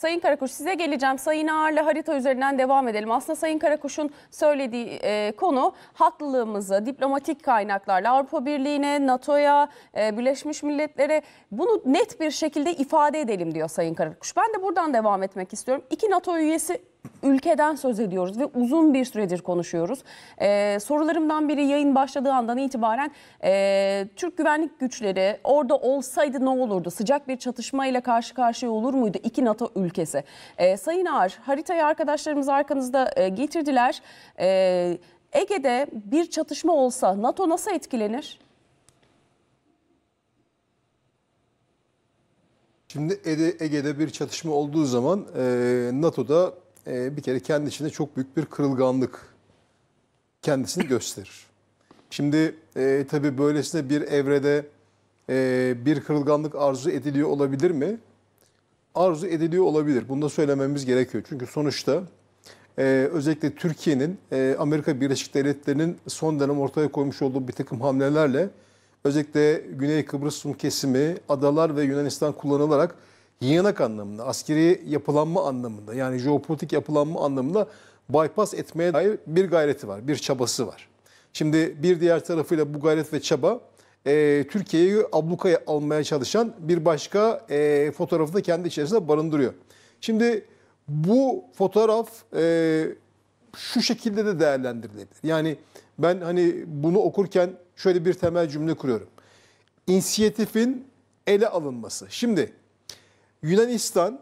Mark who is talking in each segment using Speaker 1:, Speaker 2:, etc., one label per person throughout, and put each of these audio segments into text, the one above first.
Speaker 1: Sayın Karakuş size geleceğim. Sayın Ağar'la harita üzerinden devam edelim. Aslında Sayın Karakuş'un söylediği e, konu haklılığımızı diplomatik kaynaklarla Avrupa Birliği'ne, NATO'ya, e, Birleşmiş Milletler'e bunu net bir şekilde ifade edelim diyor Sayın Karakuş. Ben de buradan devam etmek istiyorum. İki NATO üyesi ülkeden söz ediyoruz ve uzun bir süredir konuşuyoruz. Ee, sorularımdan biri yayın başladığı andan itibaren e, Türk güvenlik güçleri orada olsaydı ne olurdu? Sıcak bir çatışma ile karşı karşıya olur muydu iki NATO ülkesi? Ee, Sayın Ağar haritayı arkadaşlarımız arkanızda e, getirdiler. Ee, Ege'de bir çatışma olsa NATO nasıl etkilenir?
Speaker 2: Şimdi Ege'de bir çatışma olduğu zaman e, NATO'da e, bir kere kendi içinde çok büyük bir kırılganlık kendisini gösterir. Şimdi e, tabii böylesine bir evrede e, bir kırılganlık arzu ediliyor olabilir mi? Arzu ediliyor olabilir. Bunu da söylememiz gerekiyor. Çünkü sonuçta e, özellikle Türkiye'nin e, Amerika Birleşik Devletleri'nin son dönem ortaya koymuş olduğu bir takım hamlelerle özellikle Güney Kıbrıs Sun kesimi, adalar ve Yunanistan kullanılarak yığınak anlamında, askeri yapılanma anlamında yani jeopolitik yapılanma anlamında bypass etmeye dair bir gayreti var, bir çabası var. Şimdi bir diğer tarafıyla bu gayret ve çaba e, Türkiye'yi ablukaya almaya çalışan bir başka e, fotoğrafı da kendi içerisinde barındırıyor. Şimdi bu fotoğraf e, şu şekilde de değerlendirilebilir. Yani ben hani bunu okurken şöyle bir temel cümle kuruyorum. İnisiyatifin ele alınması. Şimdi Yunanistan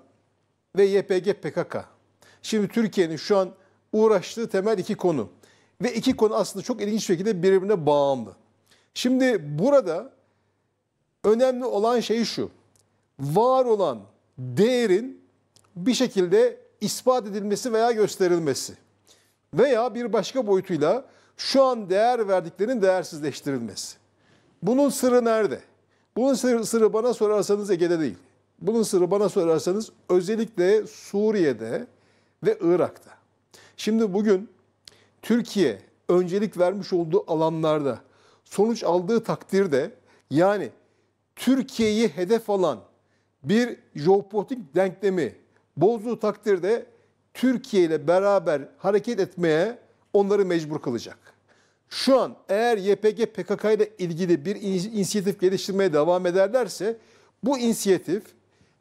Speaker 2: ve YPG PKK. Şimdi Türkiye'nin şu an uğraştığı temel iki konu. Ve iki konu aslında çok ilginç şekilde birbirine bağımlı. Şimdi burada önemli olan şey şu. Var olan değerin bir şekilde ispat edilmesi veya gösterilmesi. Veya bir başka boyutuyla şu an değer verdiklerinin değersizleştirilmesi. Bunun sırrı nerede? Bunun sırrı, sırrı bana sorarsanız Ege'de değil. Bunun sırrı bana sorarsanız özellikle Suriye'de ve Irak'ta. Şimdi bugün Türkiye öncelik vermiş olduğu alanlarda sonuç aldığı takdirde yani Türkiye'yi hedef alan bir jeopolitik denklemi bozduğu takdirde Türkiye ile beraber hareket etmeye onları mecbur kılacak. Şu an eğer YPG PKK ile ilgili bir inisiyatif geliştirmeye devam ederlerse bu inisiyatif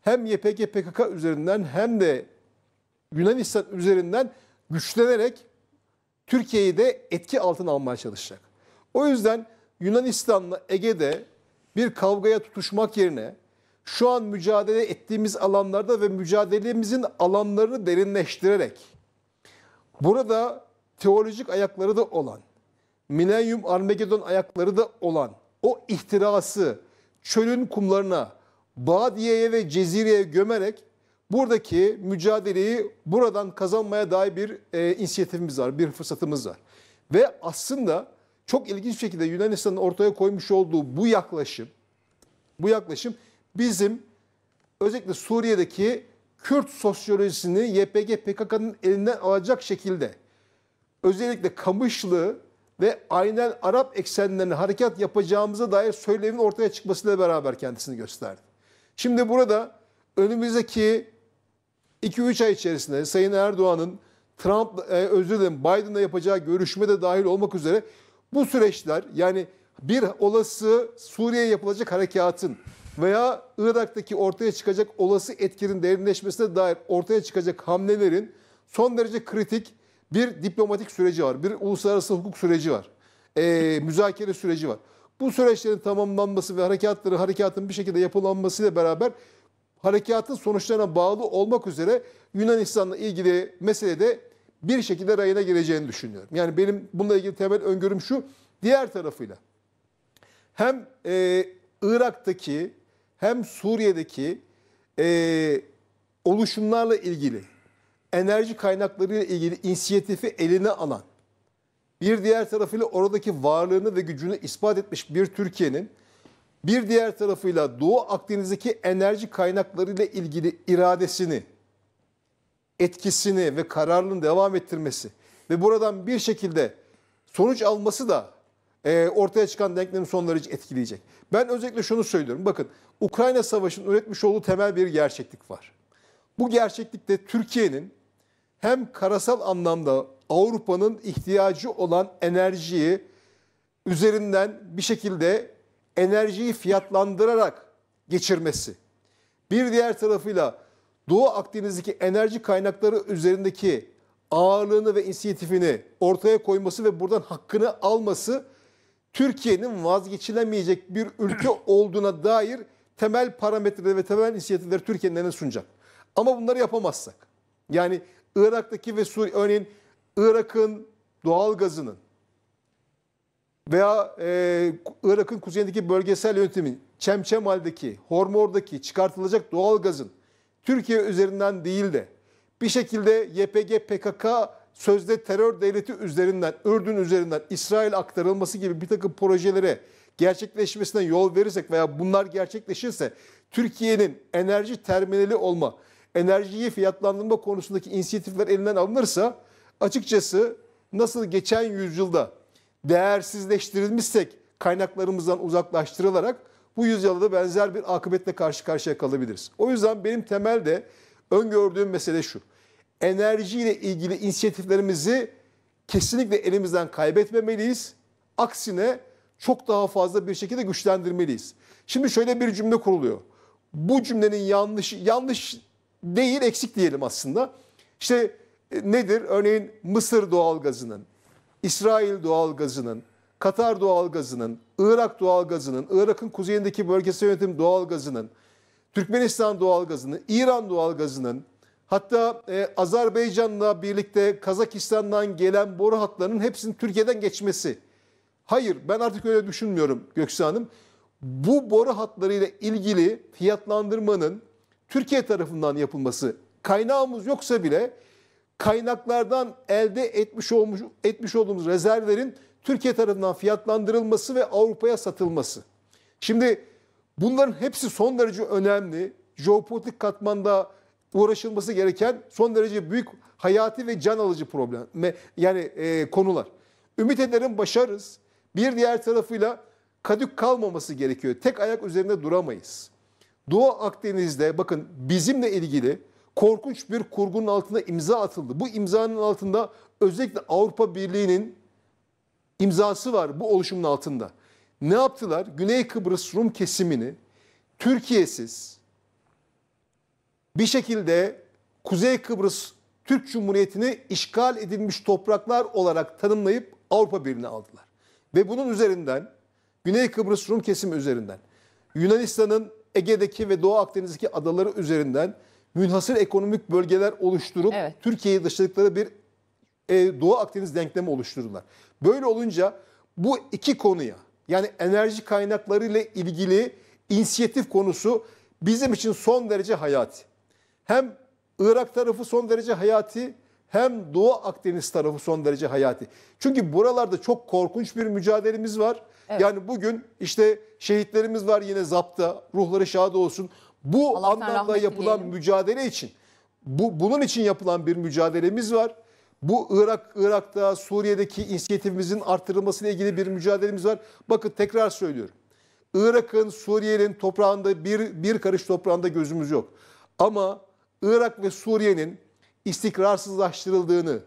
Speaker 2: hem YPG PKK üzerinden hem de Yunanistan üzerinden güçlenerek Türkiye'yi de etki altına almaya çalışacak. O yüzden Yunanistan'la Ege'de bir kavgaya tutuşmak yerine şu an mücadele ettiğimiz alanlarda ve mücadelemizin alanlarını derinleştirerek burada teolojik ayakları da olan, milenyum Armagedon ayakları da olan o ihtirası çölün kumlarına Badiye'ye ve Cezire'ye gömerek buradaki mücadeleyi buradan kazanmaya dair bir e, inisiyatifimiz var, bir fırsatımız var. Ve aslında çok ilginç bir şekilde Yunanistan'ın ortaya koymuş olduğu bu yaklaşım, bu yaklaşım bizim özellikle Suriye'deki Kürt sosyolojisini YPG PKK'nın elinden alacak şekilde özellikle Kamışlı ve aynen Arap eksenlerine harekat yapacağımıza dair söylemin ortaya çıkmasıyla beraber kendisini gösterdi. Şimdi burada önümüzdeki 2-3 ay içerisinde Sayın Erdoğan'ın Trump e, özür dilerim Biden'la yapacağı görüşme de dahil olmak üzere bu süreçler yani bir olası Suriye yapılacak harekatın veya Irak'taki ortaya çıkacak olası etkinin derinleşmesine dair ortaya çıkacak hamlelerin son derece kritik bir diplomatik süreci var. Bir uluslararası hukuk süreci var. E, müzakere süreci var. Bu süreçlerin tamamlanması ve harekatları, harekatın bir şekilde yapılanmasıyla beraber harekatın sonuçlarına bağlı olmak üzere Yunanistan'la ilgili meselede bir şekilde rayına gireceğini düşünüyorum. Yani benim bununla ilgili temel öngörüm şu, diğer tarafıyla hem e, Irak'taki hem Suriye'deki e, oluşumlarla ilgili, enerji kaynaklarıyla ilgili inisiyatifi eline alan, bir diğer tarafıyla oradaki varlığını ve gücünü ispat etmiş bir Türkiye'nin bir diğer tarafıyla Doğu Akdeniz'deki enerji kaynaklarıyla ilgili iradesini, etkisini ve kararlılığını devam ettirmesi ve buradan bir şekilde sonuç alması da e, ortaya çıkan denklemin sonları etkileyecek. Ben özellikle şunu söylüyorum. Bakın Ukrayna Savaşı'nın üretmiş olduğu temel bir gerçeklik var. Bu gerçeklikte Türkiye'nin hem karasal anlamda Avrupa'nın ihtiyacı olan enerjiyi üzerinden bir şekilde enerjiyi fiyatlandırarak geçirmesi. Bir diğer tarafıyla Doğu Akdeniz'deki enerji kaynakları üzerindeki ağırlığını ve inisiyatifini ortaya koyması ve buradan hakkını alması Türkiye'nin vazgeçilemeyecek bir ülke olduğuna dair temel parametreleri ve temel inisiyatifleri Türkiye'nin eline sunacak. Ama bunları yapamazsak yani Irak'taki ve Suriye örneğin Irak'ın doğal gazının veya e, Irak'ın kuzeyindeki bölgesel yönetimin Çemçemal'deki, Hormor'daki çıkartılacak doğal gazın Türkiye üzerinden değil de bir şekilde YPG, PKK sözde terör devleti üzerinden, Ürdün üzerinden İsrail aktarılması gibi bir takım projelere gerçekleşmesine yol verirsek veya bunlar gerçekleşirse Türkiye'nin enerji terminali olma, enerjiyi fiyatlandırma konusundaki inisiyatifler elinden alınırsa Açıkçası nasıl geçen yüzyılda değersizleştirilmişsek kaynaklarımızdan uzaklaştırılarak bu yüzyılda da benzer bir akıbetle karşı karşıya kalabiliriz. O yüzden benim temelde öngördüğüm mesele şu. Enerjiyle ilgili inisiyatiflerimizi kesinlikle elimizden kaybetmemeliyiz. Aksine çok daha fazla bir şekilde güçlendirmeliyiz. Şimdi şöyle bir cümle kuruluyor. Bu cümlenin yanlış yanlış değil eksik diyelim aslında. İşte e, nedir? Örneğin Mısır doğalgazının, İsrail doğalgazının, Katar doğalgazının, Irak doğalgazının, Irak'ın kuzeyindeki bölgesel yönetim doğalgazının, Türkmenistan doğalgazının, İran doğalgazının, hatta e, Azerbaycan'la birlikte Kazakistan'dan gelen boru hatlarının hepsinin Türkiye'den geçmesi. Hayır ben artık öyle düşünmüyorum Göksu Hanım. Bu boru hatlarıyla ilgili fiyatlandırmanın Türkiye tarafından yapılması kaynağımız yoksa bile kaynaklardan elde etmiş, olmuş, etmiş olduğumuz rezervlerin Türkiye tarafından fiyatlandırılması ve Avrupa'ya satılması. Şimdi bunların hepsi son derece önemli. Jeopolitik katmanda uğraşılması gereken son derece büyük hayati ve can alıcı problem yani e, konular. Ümit ederim başarız. Bir diğer tarafıyla kadük kalmaması gerekiyor. Tek ayak üzerinde duramayız. Doğu Akdeniz'de bakın bizimle ilgili korkunç bir kurgunun altında imza atıldı. Bu imzanın altında özellikle Avrupa Birliği'nin imzası var bu oluşumun altında. Ne yaptılar? Güney Kıbrıs Rum kesimini Türkiye'siz bir şekilde Kuzey Kıbrıs Türk Cumhuriyeti'ni işgal edilmiş topraklar olarak tanımlayıp Avrupa Birliği'ne aldılar. Ve bunun üzerinden Güney Kıbrıs Rum kesimi üzerinden Yunanistan'ın Ege'deki ve Doğu Akdeniz'deki adaları üzerinden münhasır ekonomik bölgeler oluşturup evet. Türkiye'yi dışladıkları bir e, Doğu Akdeniz denklemi oluştururlar. Böyle olunca bu iki konuya yani enerji kaynakları ile ilgili inisiyatif konusu bizim için son derece hayati. Hem Irak tarafı son derece hayati hem Doğu Akdeniz tarafı son derece hayati. Çünkü buralarda çok korkunç bir mücadelemiz var. Evet. Yani bugün işte şehitlerimiz var yine zapta. Ruhları şad olsun. Bu Allah'tan anlamda yapılan dileyelim. mücadele için bu bunun için yapılan bir mücadelemiz var. Bu Irak Irak'ta Suriye'deki inisiyatifimizin ile ilgili bir mücadelemiz var. Bakın tekrar söylüyorum. Irak'ın Suriye'nin toprağında bir bir karış toprağında gözümüz yok. Ama Irak ve Suriye'nin istikrarsızlaştırıldığını,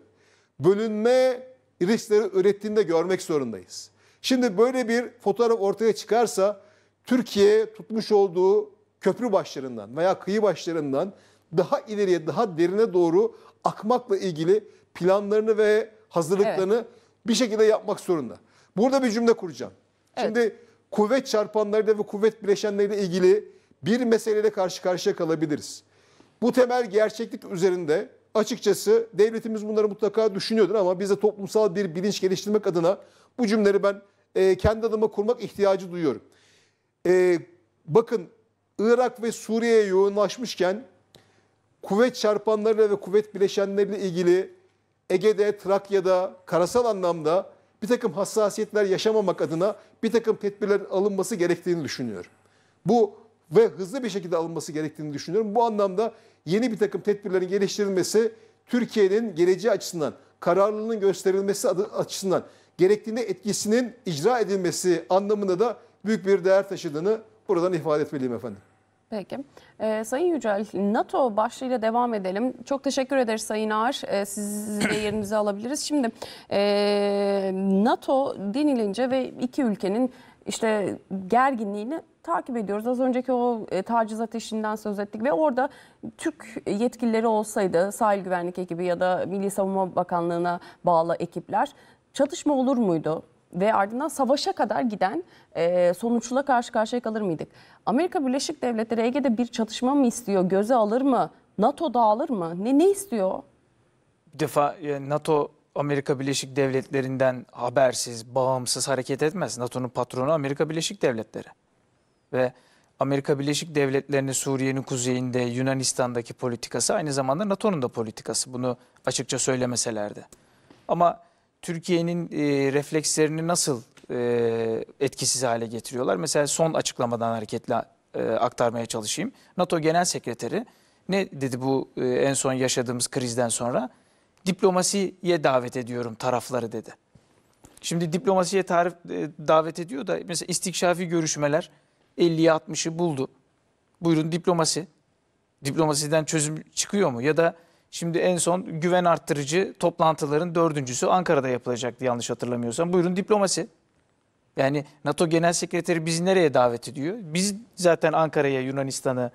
Speaker 2: bölünme riskleri ürettiğinde görmek zorundayız. Şimdi böyle bir fotoğraf ortaya çıkarsa Türkiye tutmuş olduğu köprü başlarından veya kıyı başlarından daha ileriye, daha derine doğru akmakla ilgili planlarını ve hazırlıklarını evet. bir şekilde yapmak zorunda. Burada bir cümle kuracağım. Evet. Şimdi kuvvet çarpanlarıyla ve kuvvet bileşenleriyle ilgili bir meseleyle karşı karşıya kalabiliriz. Bu temel gerçeklik üzerinde açıkçası devletimiz bunları mutlaka düşünüyordur ama bize toplumsal bir bilinç geliştirmek adına bu cümleleri ben e, kendi adıma kurmak ihtiyacı duyuyorum. E, bakın Irak ve Suriye'ye yoğunlaşmışken kuvvet çarpanlarıyla ve kuvvet bileşenleriyle ilgili Ege'de, Trakya'da, karasal anlamda bir takım hassasiyetler yaşamamak adına bir takım tedbirler alınması gerektiğini düşünüyorum. Bu ve hızlı bir şekilde alınması gerektiğini düşünüyorum. Bu anlamda yeni bir takım tedbirlerin geliştirilmesi Türkiye'nin geleceği açısından, kararlılığının gösterilmesi açısından gerektiğinde etkisinin icra edilmesi anlamında da büyük bir değer taşıdığını buradan ifade etmeliyim efendim.
Speaker 1: Peki. Ee, Sayın Yücel, NATO başlığıyla devam edelim. Çok teşekkür ederiz Sayın Ağar. Ee, sizi de yerinize alabiliriz. Şimdi e, NATO denilince ve iki ülkenin işte gerginliğini takip ediyoruz. Az önceki o e, taciz ateşinden söz ettik ve orada Türk yetkilileri olsaydı sahil güvenlik ekibi ya da Milli Savunma Bakanlığı'na bağlı ekipler çatışma olur muydu? ve ardından savaşa kadar giden e, sonuçla karşı karşıya kalır mıydık? Amerika Birleşik Devletleri Ege'de bir çatışma mı istiyor? Göze alır mı? NATO dağılır mı? Ne ne istiyor?
Speaker 3: Bir defa e, NATO Amerika Birleşik Devletleri'nden habersiz, bağımsız hareket etmez. NATO'nun patronu Amerika Birleşik Devletleri. Ve Amerika Birleşik Devletleri'nin Suriye'nin kuzeyinde, Yunanistan'daki politikası aynı zamanda NATO'nun da politikası. Bunu açıkça söylemeselerdi. Ama Türkiye'nin e, reflekslerini nasıl e, etkisiz hale getiriyorlar? Mesela son açıklamadan hareketle e, aktarmaya çalışayım. NATO Genel Sekreteri ne dedi bu e, en son yaşadığımız krizden sonra? Diplomasiye davet ediyorum tarafları dedi. Şimdi diplomasiye tarif, e, davet ediyor da mesela istikşafi görüşmeler 50'ye 60'ı buldu. Buyurun diplomasi. Diplomasiden çözüm çıkıyor mu? Ya da Şimdi en son güven arttırıcı toplantıların dördüncüsü Ankara'da yapılacaktı yanlış hatırlamıyorsam. Buyurun diplomasi. Yani NATO Genel Sekreteri bizi nereye davet ediyor? Biz zaten Ankara'ya Yunanistan'ı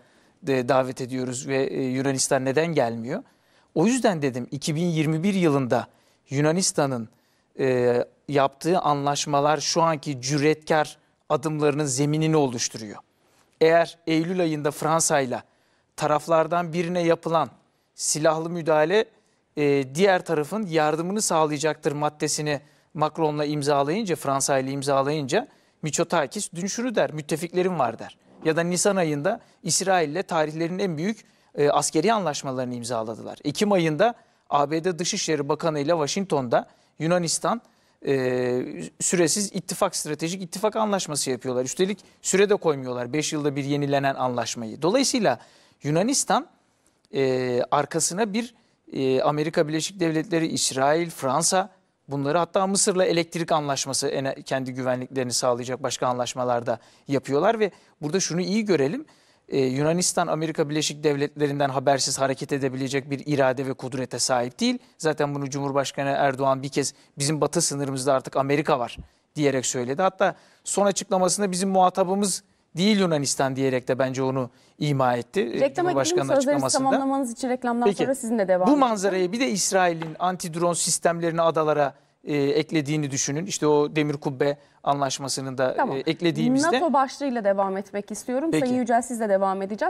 Speaker 3: e, davet ediyoruz ve e, Yunanistan neden gelmiyor? O yüzden dedim 2021 yılında Yunanistan'ın e, yaptığı anlaşmalar şu anki cüretkar adımlarının zeminini oluşturuyor. Eğer Eylül ayında Fransa'yla taraflardan birine yapılan silahlı müdahale e, diğer tarafın yardımını sağlayacaktır maddesini Macron'la imzalayınca, Fransa ile imzalayınca Miçotakis dün şunu der, müttefiklerim var der. Ya da Nisan ayında İsrail ile tarihlerin en büyük e, askeri anlaşmalarını imzaladılar. Ekim ayında ABD Dışişleri Bakanı ile Washington'da Yunanistan e, süresiz ittifak stratejik ittifak anlaşması yapıyorlar. Üstelik süre de koymuyorlar 5 yılda bir yenilenen anlaşmayı. Dolayısıyla Yunanistan e, arkasına bir e, Amerika Birleşik Devletleri, İsrail, Fransa bunları hatta Mısır'la elektrik anlaşması kendi güvenliklerini sağlayacak başka anlaşmalarda yapıyorlar ve burada şunu iyi görelim. Ee, Yunanistan Amerika Birleşik Devletleri'nden habersiz hareket edebilecek bir irade ve kudrete sahip değil. Zaten bunu Cumhurbaşkanı Erdoğan bir kez bizim batı sınırımızda artık Amerika var diyerek söyledi. Hatta son açıklamasında bizim muhatabımız değil Yunanistan diyerek de bence onu ima etti. E, Reklama Cumhurbaşkanı açıklamasında.
Speaker 1: tamamlamanız için reklamdan Peki, sonra sizinle devam Bu
Speaker 3: manzarayı bir de İsrail'in anti-drone sistemlerini adalara e, eklediğini düşünün. İşte o demir kubbe anlaşmasının da e, tamam. e, eklediğimizde. NATO
Speaker 1: başlığıyla devam etmek istiyorum. Peki. Sayın Yücel sizle devam edeceğiz.